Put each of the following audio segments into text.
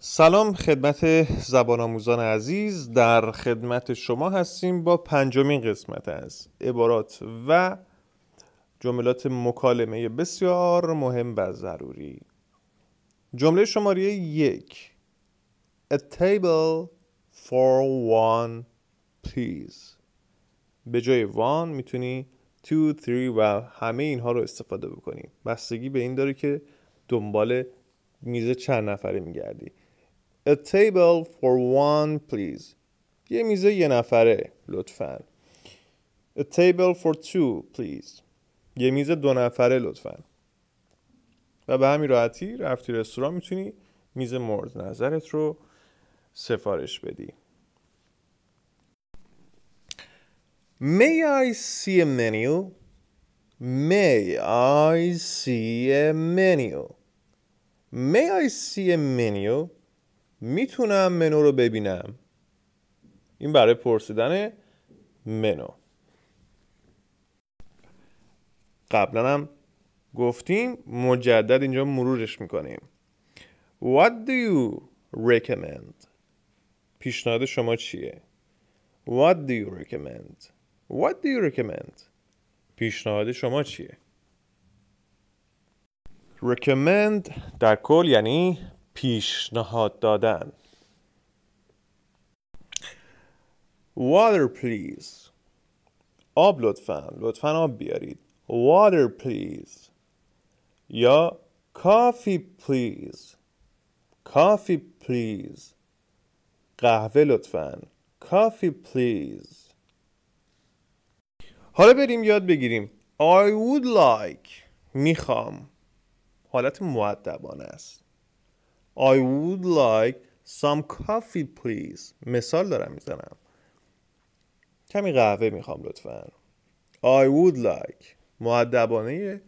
سلام خدمت زبان آموزان عزیز در خدمت شما هستیم با پنجمین قسمت از عبارات و جملات مکالمه بسیار مهم و ضروری جمله شماره یک A table for one please به جای وان میتونی two, 3 و همه اینها رو استفاده بکنی بستگی به این داره که دنبال میز چند نفره میگردی A table for one please یه میز یه نفره لطفا A table for two please یه میز دو نفره لطفا و به همین راحتی رفتی رستوران میتونی میز مورد نظرت رو سفارش بدی May I see a menu? May I see a menu? May I see a menu? میتونم منو رو ببینم این برای پرسیدن منو قبلا هم گفتیم مجدد اینجا مرورش میکنیم What do you recommend? پیشنهاد شما چیه؟ What do you recommend? What do you recommend? پیشنهاد شما چیه؟ recommend در کل یعنی پیشنهاد دادن water please آب لطفا لطفا آب بیارید water please یا کافی please کافی please قهوه لطفا کافی please حالا بریم یاد بگیریم I would like میخوام حالت معدبانه است I would like some coffee please مثال دارم میزنم کمی قهوه میخوام لطفا I would like معدبانه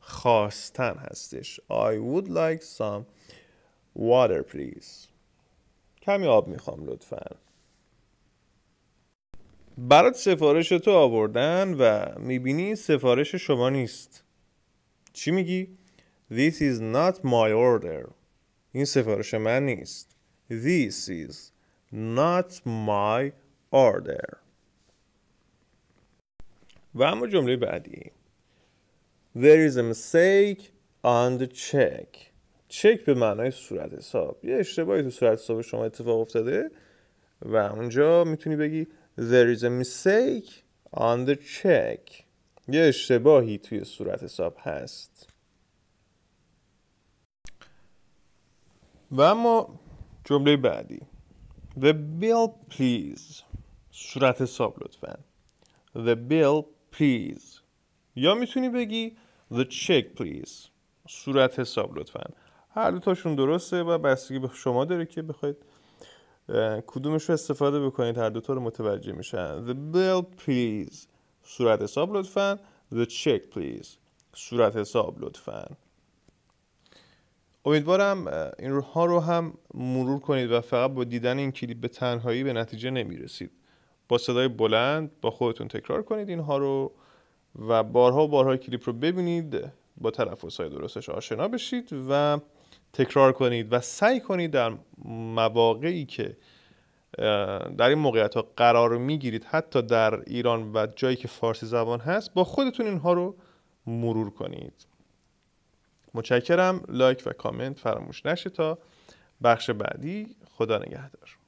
خواستن هستش I would like some water please کمی آب میخوام لطفا برات سفارش تو آوردن و میبینی سفارش شما نیست چی میگی؟ This is not my order این سفارش من نیست This is not my order و اما جمله بعدی There is a mistake on the check چک به معنای صورت حساب یه اشتباهی تو صورت حساب شما اتفاق افتاده و اونجا میتونی بگی There is a mistake on the check یه اشتباهی توی صورت حساب هست و اما جمله بعدی The bill please صورت حساب لطفا The bill please یا میتونی بگی The check please صورت حساب لطفا هر دو تاشون درسته و بستگی به شما داره که بخواید کدومش رو استفاده بکنید هر دوتا رو متوجه میشن The bill please صورت حساب لطفا The check please صورت حساب لطفا امیدوارم اینها رو هم مرور کنید و فقط با دیدن این کلیپ به تنهایی به نتیجه نمیرسید با صدای بلند با خودتون تکرار کنید اینها رو و بارها و بارها کلیپ رو ببینید با های درستش آشنا بشید و تکرار کنید و سعی کنید در مواقعی که در این موقعیت ها قرار میگیرید حتی در ایران و جایی که فارسی زبان هست با خودتون اینها رو مرور کنید متشکرم لایک و کامنت فراموش نشه تا بخش بعدی خدا نگهدار